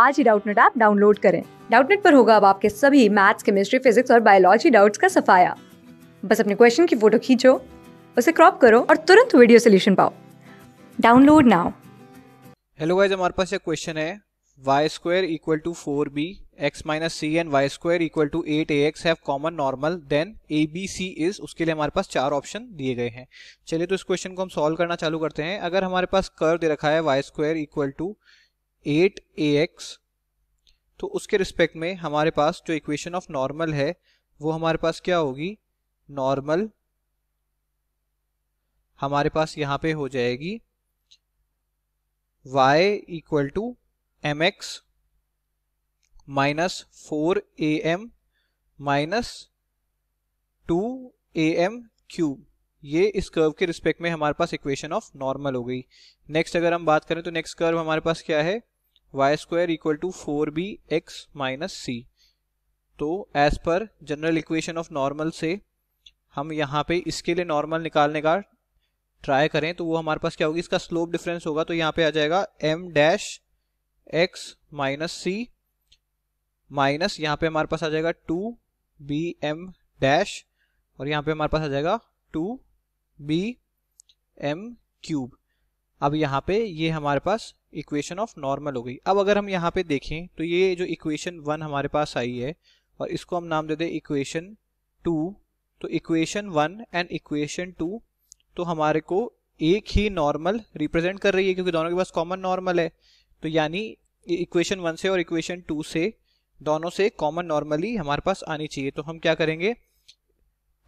आज ही Doubtnut app download करें डाउटनेट पर होगा अब आपके सभी मैथ्स केमिस्ट्री फिजिक्स और बायोलॉजी डाउट्स का सफाया बस अपने क्वेश्चन की फोटो खींचो उसे क्रॉप करो और तुरंत वीडियो सोल्यूशन पाओ डाउनलोड नाउ हेलो गाइज हमारे पास एक क्वेश्चन है Y square equal to four B X minus C and Y square equal to eight A X have common normal then A B C is उसके लिए हमारे पास चार option दिए गए हैं चलिए तो इस क्वेश्चन को हम सॉल्व करना चालू करते हैं अगर हमारे पास कर दे रखा है Y square equal to eight A X तो उसके रिस्पेक्ट में हमारे पास जो इक्वेशन ऑफ नॉर्मल है वो हमारे पास क्या होगी नॉर्मल हमारे पास यहां पे हो जाएगी y equal to M X minus four A M minus two A M cube ये इस कर्व के रिस्पेक्ट में हमारे पास इक्वेशन ऑफ नॉर्मल हो गई नेक्स्ट अगर हम बात करें तो नेक्स्ट कर्व हमारे पास क्या है Y square equal to four B X minus C तो एज पर जनरल इक्वेशन ऑफ नॉर्मल से हम यहाँ पे इसके लिए नॉर्मल निकालने का ट्राई करें तो वो हमारे पास क्या होगी इसका स्लोप डिफरेंस होगा तो यहाँ पे आ जाएगा M dash X minus C minus यहाँ पे हमारे पास आ जाएगा टू बी एम डैश और यहाँ पे हमारे पास आ जाएगा टू बी एम क्यूब अब यहाँ पे ये हमारे पास इक्वेशन ऑफ नॉर्मल हो गई अब अगर हम यहाँ पे देखें तो ये जो इक्वेशन वन हमारे पास आई है और इसको हम नाम दे दें इक्वेशन टू तो equation one and equation two तो हमारे को एक ही नॉर्मल रिप्रेजेंट कर रही है क्योंकि दोनों के पास कॉमन नॉर्मल है तो यानी इक्वेशन वन से और इक्वेशन टू से दोनों से कॉमन नॉर्मली हमारे पास आनी चाहिए तो हम क्या करेंगे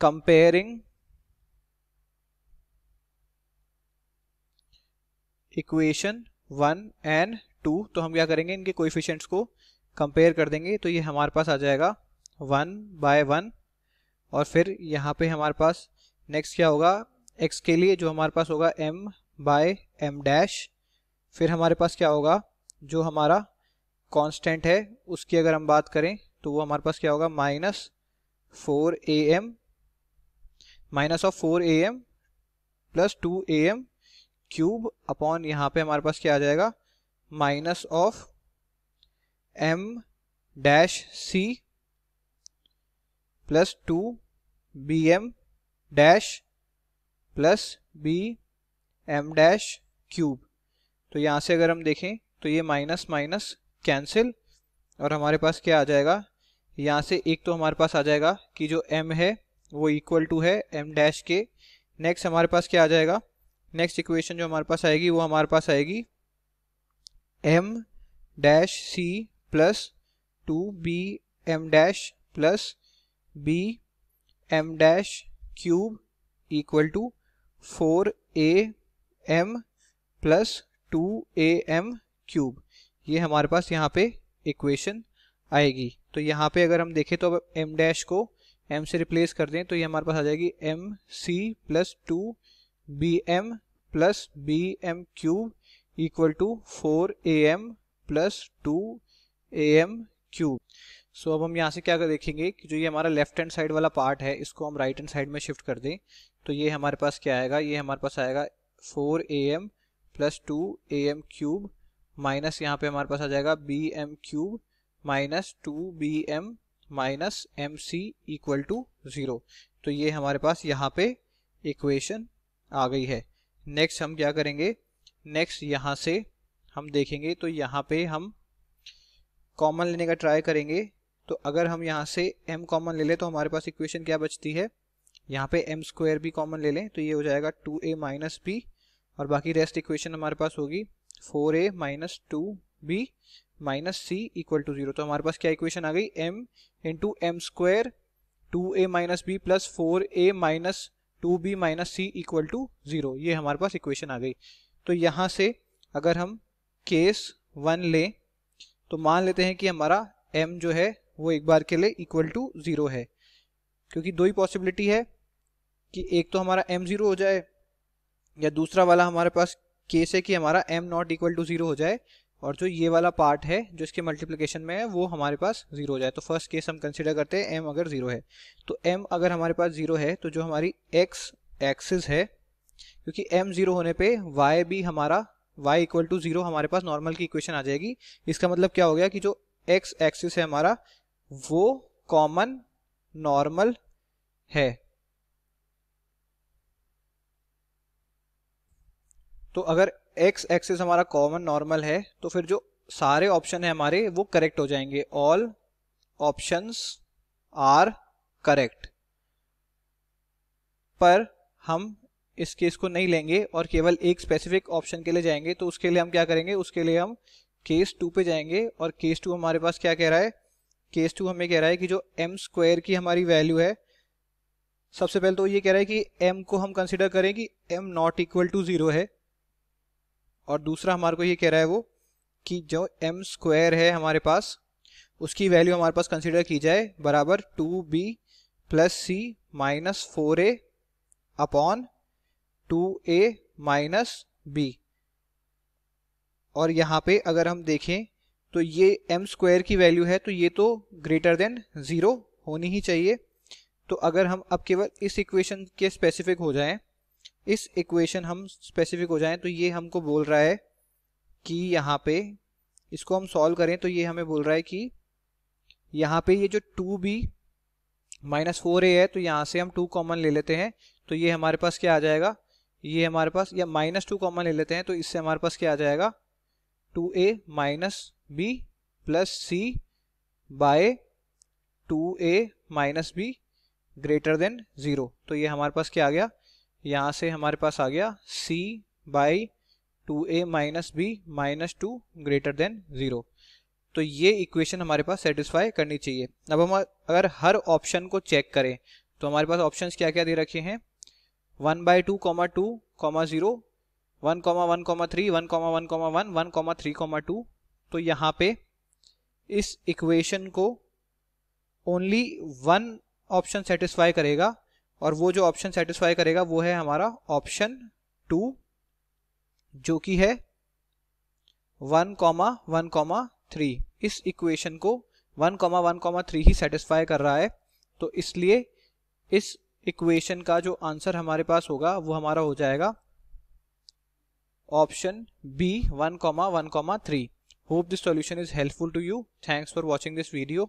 comparing equation one and two तो हम क्या करेंगे इनके कोइफिशेंट्स को कंपेयर कर देंगे तो ये हमारे पास आ जाएगा वन बाय वन और फिर यहाँ पे हमारे पास नेक्स्ट क्या होगा एक्स के लिए जो हमारे पास होगा एम बाय एम डैश फिर हमारे पास क्या होगा जो हमारा कांस्टेंट है उसकी अगर हम बात करें तो वो हमारे पास क्या होगा minus four A M minus of four A M plus two A M cube upon यहाँ पे हमारे पास क्या आ जाएगा minus of M dash C plus two B M dash plus B M dash cube तो यहाँ से अगर हम देखें तो ये माइनस माइनस कैंसिल और हमारे पास क्या आ जाएगा यहाँ से एक तो हमारे पास आ जाएगा कि जो m है वो इक्वल टू है m डैश के नेक्स्ट हमारे पास क्या आ जाएगा नेक्स्ट इक्वेशन जो हमारे पास आएगी वो हमारे पास आएगी M dash C plus two B M dash plus B M dash cube equal to four A M plus two A M cube ये हमारे पास यहाँ पे इक्वेशन आएगी तो यहाँ पे अगर हम देखें तो अब एम डैश को एम से रिप्लेस कर दें तो ये हमारे पास आ जाएगी M C plus two B M plus B M cube equal to four A M plus two A M cube so अब हम यहाँ से क्या कर देखेंगे कि जो ये हमारा लेफ्ट हैंड साइड वाला पार्ट है इसको हम राइट हैंड साइड में शिफ्ट कर दें तो ये हमारे पास क्या आएगा ये हमारे पास आएगा four A M plus two A M cube minus यहाँ पे हमारे पास आ जाएगा B M cube minus two B M minus M C equal to zero तो ये हमारे पास यहाँ पे इक्वेशन आ गई है नेक्स्ट हम क्या करेंगे नेक्स्ट यहाँ से हम देखेंगे तो यहाँ पे हम कॉमन लेने का ट्राई करेंगे तो अगर हम यहाँ से m कॉमन ले लें तो हमारे पास इक्वेशन क्या बचती है यहाँ पे एम स्क्वायर भी कॉमन ले लें तो ये हो जाएगा टू ए माइनस बी और बाकी रेस्ट इक्वेशन हमारे पास होगी four A minus two B minus C equal to zero तो हमारे पास क्या इक्वेशन आ गई m into M square two A minus B plus four A minus two B minus C equal to zero ये हमारे पास इक्वेशन आ गई तो यहाँ से अगर हम केस वन लें तो मान लेते हैं कि हमारा एम जो है वो एक बार के लिए इक्वल टू ज़ीरो है क्योंकि दो ही पॉसिबिलिटी है कि एक तो हमारा एम ज़ीरो हो जाए या दूसरा वाला हमारे पास केस है कि हमारा M not equal to zero हो जाए और जो ये वाला पार्ट है जो इसके मल्टीप्लिकेशन में है वो हमारे पास जीरो हो जाए तो फर्स्ट केस हम कंसिडर करते हैं एम अगर जीरो है तो एम अगर हमारे पास जीरो है तो जो हमारी एक्स एक्सिस है क्योंकि एम जीरो होने पे वाई भी हमारा वाई इक्वल टू जीरो हमारे पास नॉर्मल की इक्वेशन आ जाएगी इसका मतलब क्या हो गया कि जो एक्स एक्सिस है हमारा वो कॉमन नॉर्मल है तो अगर एक्स एक्सेस हमारा कॉमन नॉर्मल है तो फिर जो सारे ऑप्शन है हमारे वो करेक्ट हो जाएंगे ऑल ऑप्शंस आर करेक्ट पर हम इस केस को नहीं लेंगे और केवल एक स्पेसिफिक ऑप्शन के लिए जाएंगे तो उसके लिए हम क्या करेंगे उसके लिए हम केस टू पे जाएंगे और केस टू हमारे पास क्या कह रहा है केस टू हमें कह रहा है कि जो एम स्क्वायर की हमारी वैल्यू है सबसे पहले तो ये कह रहा है कि एम को हम कंसिडर करें कि M not equal to zero है और दूसरा हमारे को ये कह रहा है वो कि जो एम स्क्वायर है हमारे पास उसकी वैल्यू हमारे पास कंसिडर की जाए बराबर two B plus C minus four A upon two A minus B और यहाँ पे अगर हम देखें तो ये एम स्क्वायर की वैल्यू है तो ये तो ग्रेटर देन ज़ीरो होनी ही चाहिए तो अगर हम अब केवल इस इक्वेशन के स्पेसिफिक हो जाएं इस इक्वेशन हम स्पेसिफिक हो जाएं तो ये हमको बोल रहा है कि यहाँ पे इसको हम सॉल्व करें तो ये हमें बोल रहा है कि यहाँ पे ये जो two B minus four A है तो यहाँ से हम टू कॉमन ले लेते हैं तो ये हमारे पास क्या आ जाएगा ये हमारे पास या माइनस टू कॉमन ले लेते हैं तो इससे हमारे पास क्या आ जाएगा two A minus B plus C by two A minus B greater than zero तो ये हमारे पास क्या आ गया यहां से हमारे पास आ गया C by two A minus B minus two greater than zero तो ये इक्वेशन हमारे पास सेटिस्फाई करनी चाहिए अब हम अगर हर ऑप्शन को चेक करें तो हमारे पास ऑप्शंस क्या क्या दे रखे हैं one by two comma two comma zero one comma one comma three one comma one comma one one comma three comma two तो यहाँ पे इस इक्वेशन को ओनली वन ऑप्शन सेटिस्फाई करेगा और वो जो ऑप्शन सेटिस्फाई करेगा वो है हमारा ऑप्शन टू जो कि है one comma one comma three इस इक्वेशन को one comma one comma three ही सेटिस्फाई कर रहा है तो इसलिए इस इक्वेशन का जो आंसर हमारे पास होगा वो हमारा हो जाएगा option B one comma one comma three hope this solution is helpful to you thanks for watching this video